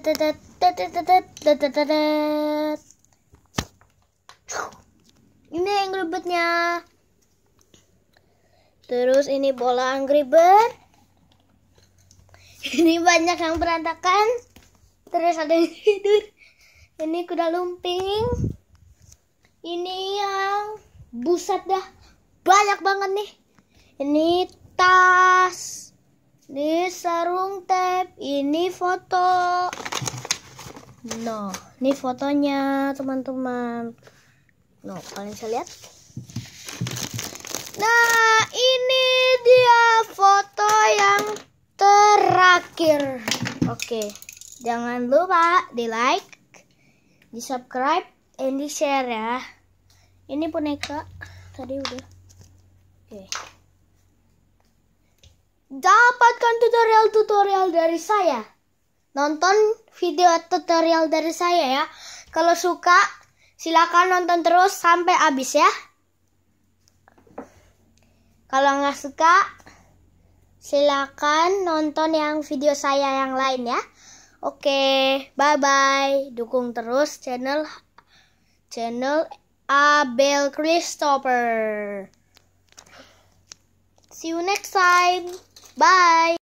Ini Angry bird Terus ini bola Angry Bird. Ini banyak yang berantakan. Terus ada yang tidur. Ini kuda lumping. Ini yang buset dah. Banyak banget nih. Ini tas. Ini sarung tape. Ini foto. Nah, ini fotonya teman-teman. Nah, kalian bisa lihat. Nah, ini dia foto yang terakhir. Oke, jangan lupa di like, di subscribe, and di share ya. Ini boneka tadi udah. Oke. Dapatkan tutorial-tutorial dari saya. Nonton video tutorial dari saya ya. Kalau suka silakan nonton terus sampai habis ya. Kalau nggak suka silakan nonton yang video saya yang lain ya. Oke, bye bye. Dukung terus channel channel Abel Christopher. See you next time. Bye.